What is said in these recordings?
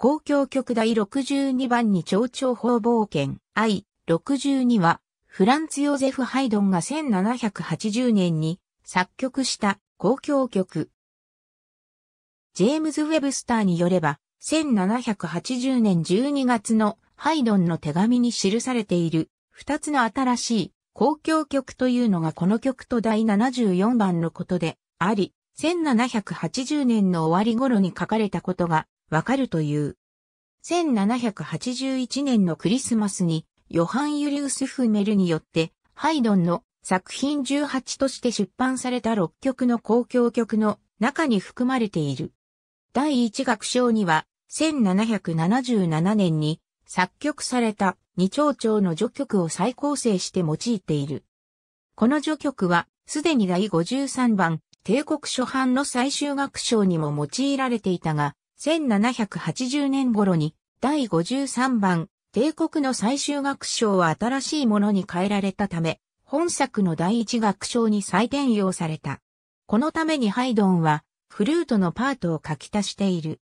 交響曲第62番に蝶々方冒険 I62 は、フランツ・ヨゼフ・ハイドンが1780年に作曲した交響曲。ジェームズ・ウェブスターによれば、1780年12月のハイドンの手紙に記されている二つの新しい公共曲というのがこの曲と第74番のことであり、1780年の終わり頃に書かれたことがわかるという。1781年のクリスマスに、ヨハン・ユリウス・フメルによって、ハイドンの作品18として出版された6曲の公共曲の中に含まれている。第1楽章には、1777年に作曲された二丁調の序曲を再構成して用いている。この序曲は、すでに第53番、帝国初版の最終楽章にも用いられていたが、1780年頃に第53番帝国の最終楽章は新しいものに変えられたため、本作の第一楽章に再転用された。このためにハイドンはフルートのパートを書き足している。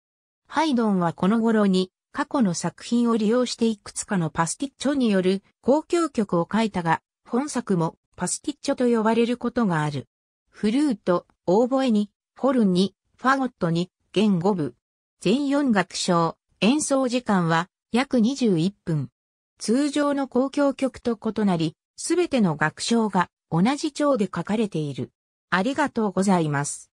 ハイドンはこの頃に過去の作品を利用していくつかのパスティッチョによる交響曲を書いたが、本作もパスティッチョと呼ばれることがある。フルート、オーボエに、フォルンに、ファゴットに、弦5部、全4楽章、演奏時間は約21分。通常の公共曲と異なり、すべての楽章が同じ調で書かれている。ありがとうございます。